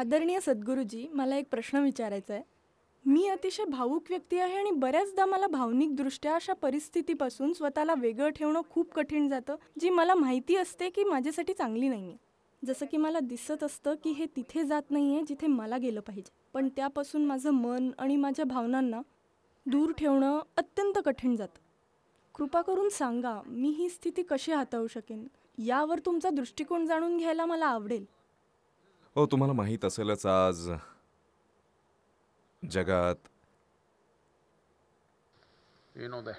आदरणीय सद्गुरूजी मला एक प्रश्न विचारायचा आहे मी अतिशय भावूक व्यक्ती आहे आणि बऱ्याचदा मला भावनिकदृष्ट्या अशा परिस्थितीपासून स्वतःला वेगळं ठेवणं खूप कठीण जातं जी मला माहिती असते की माझ्यासाठी चांगली नाही आहे जसं की मला दिसत असतं की हे तिथे जात नाही आहे जिथे मला गेलं पाहिजे पण त्यापासून माझं मन आणि माझ्या भावनांना दूर ठेवणं अत्यंत कठीण जातं कृपा करून सांगा मी ही स्थिती कशी हाताळू शकेन यावर तुमचा दृष्टिकोन जाणून घ्यायला मला आवडेल हो तुम्हाला माहीत असेलच आज जगात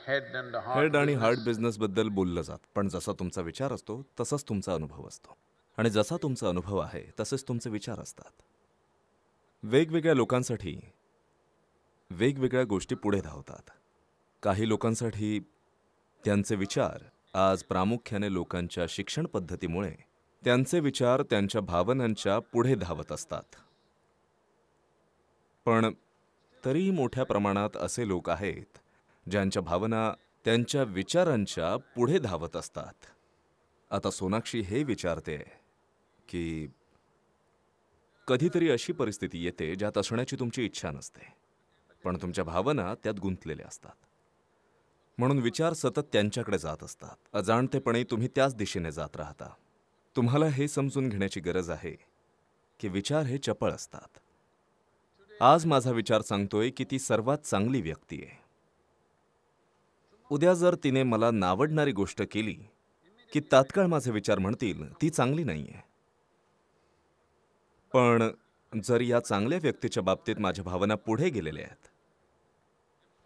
हेड आणि हार्ट बद्दल बोललं जात पण जसा तुमचा विचार असतो तसाच तुमचा अनुभव असतो आणि जसा तुमचा अनुभव आहे तसेच तुमचे विचार असतात वेगवेगळ्या लोकांसाठी वेगवेगळ्या गोष्टी पुढे धावतात काही लोकांसाठी त्यांचे विचार आज प्रामुख्याने लोकांच्या शिक्षण पद्धतीमुळे त्यांचे विचार त्यांच्या भावनांच्या पुढे धावत असतात पण तरीही मोठ्या प्रमाणात असे लोक आहेत ज्यांच्या भावना त्यांच्या विचारांच्या पुढे धावत असतात आता सोनाक्षी हे विचारते की कधीतरी अशी परिस्थिती येते ज्यात असण्याची तुमची इच्छा नसते पण तुमच्या भावना त्यात गुंतलेल्या असतात म्हणून विचार सतत त्यांच्याकडे जात असतात अजाणतेपणे तुम्ही त्याच दिशेने जात राहता तुम्हाला हे समजून घेण्याची गरज आहे की विचार हे चपळ असतात आज माझा विचार सांगतोय की ती सर्वात चांगली व्यक्ती आहे उद्या जर तिने मला नावडणारी गोष्ट केली की तात्काळ माझे विचार म्हणतील ती चांगली नाही आहे पण जर या चांगल्या व्यक्तीच्या बाबतीत माझ्या भावना पुढे गेलेल्या आहेत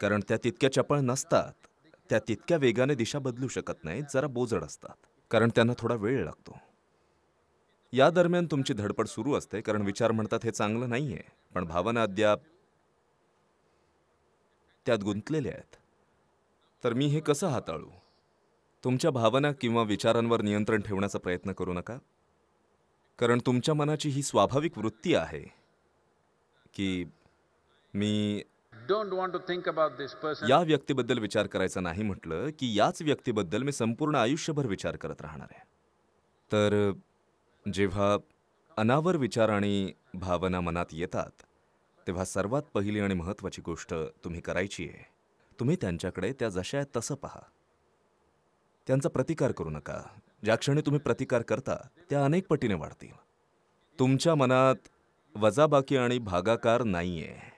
कारण त्या तितक्या चपळ नसतात त्या तितक्या वेगाने दिशा बदलू शकत नाहीत जरा बोजड असतात कारण त्यांना थोडा वेळ लागतो या दरम्यान तुमची धडपड सुरू असते कारण विचार म्हणतात हे चांगलं नाही आहे पण भावना अद्याप त्यात गुंतलेल्या आहेत तर मी हे कसं हाताळू तुमच्या भावना किंवा विचारांवर नियंत्रण ठेवण्याचा प्रयत्न करू नका कारण तुमच्या मनाची ही स्वाभाविक वृत्ती आहे की मी टू थिंक अबाउट दिस या व्यक्तीबद्दल विचार करायचा नाही म्हटलं की याच व्यक्तीबद्दल मी संपूर्ण आयुष्यभर विचार करत राहणार आहे तर जेव्हा अनावर विचार आणि भावना मनात येतात तेव्हा सर्वात पहिली आणि महत्त्वाची गोष्ट तुम्ही करायची आहे तुम्ही त्यांच्याकडे त्या जशा आहेत तसं पहा त्यांचा प्रतिकार करू नका ज्या क्षणी तुम्ही प्रतिकार करता त्या अनेक पटीने वाढतील तुमच्या मनात वजाबाकी आणि भागाकार नाही आहे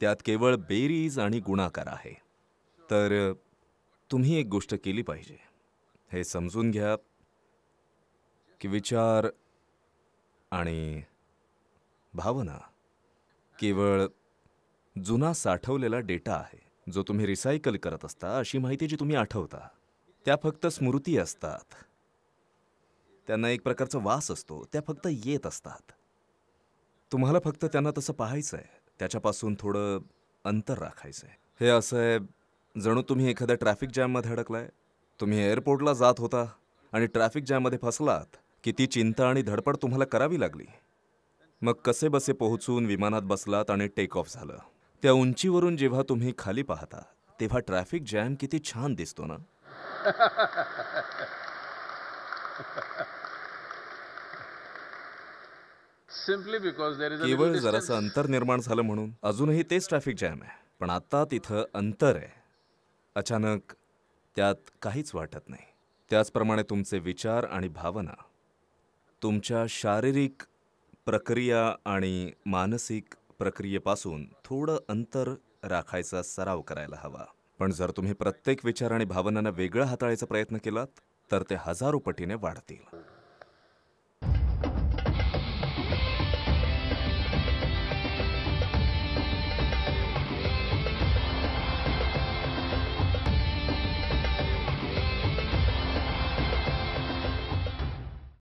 त्यात केवळ बेरीज आणि गुणाकार आहे तर तुम्ही एक गोष्ट केली पाहिजे हे समजून घ्या की विचार आणि भावना केवळ जुना साठवलेला डेटा आहे जो तुम्ही रिसायकल करत असता अशी माहिती जी तुम्ही आठवता त्या फक्त स्मृती असतात त्यांना एक प्रकारचा वास असतो त्या फक्त येत असतात तुम्हाला फक्त त्यांना तसं पाहायचं आहे त्याच्यापासून थोडं अंतर राखायचं आहे हे असं आहे जणू तुम्ही एखाद्या ट्रॅफिक जॅममध्ये अडकलाय तुम्ही एअरपोर्टला जात होता आणि ट्रॅफिक जॅममध्ये फसलात किती चिंता आणि धडपड तुम्हाला करावी लागली मग कसे बसे पोहोचून विमानात बसलात आणि टेक ऑफ झालं त्या उंचीवरून जेव्हा तुम्ही खाली पाहता तेव्हा ट्रॅफिक जॅम किती छान दिसतो ना केवळ जरासं अंतर निर्माण झालं म्हणून अजूनही तेच ट्रॅफिक जॅम आहे पण आता तिथं अंतर आहे अचानक त्यात काहीच वाटत नाही त्याचप्रमाणे तुमचे विचार आणि भावना तुमच्या शारीरिक प्रक्रिया आणि मानसिक प्रक्रियेपासून थोडं अंतर राखायचा सराव करायला हवा पण जर तुम्ही प्रत्येक विचार आणि भावनांना वेगळं हाताळायचा प्रयत्न केलात तर ते हजारो पटीने वाढतील